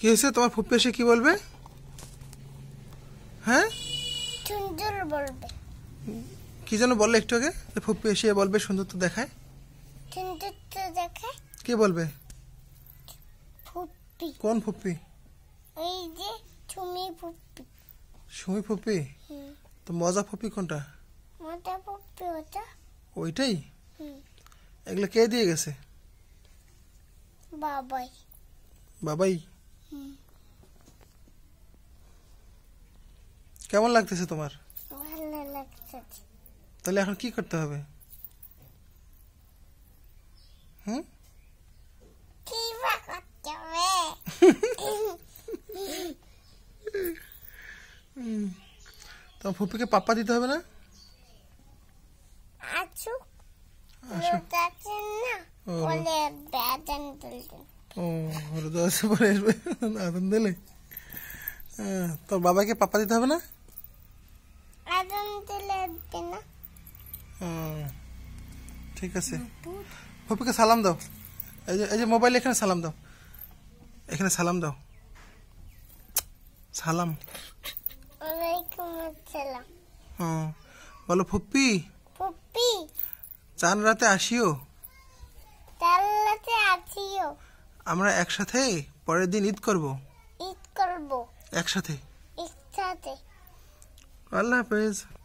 কি হয়েছে তোমার ফুপি এসে কি বলবে হ্যাঁ সুন্দর কি যেন বললে একটু আগে ফুপি এসে বলবে সুন্দর তো দেখায় সুন্দর তো দেখায় কে বলবে ফুপি কোন ফুপি এই যে সুমি ফুপি তো মজা ফুপি কোনটা ওইটাই এগুলো কে দিয়ে গেছে বাবাই বাবাই কেমন লাগতেছে তোমার তাহলে এখন কি করতে হবে হুম তোমার ফুপিকে পাপ্পা দিতে হবে না হ্যাঁ, তোর বাবাকে পাপ্পা দিতে হবে না ঠিক আছে ফুপিকে সালাম দাও এই যে এই যে মোবাইল এখানে সালাম দাও এখানে সালাম দাও সালাম বলো ফুপ্পি ফুপ্পি চান রাতে আসিও চান রাতে আসিও আমরা একসাথে পরের দিন ঈদ করব ঈদ করব একসাথে একসাথে আল্লাহ হাফেজ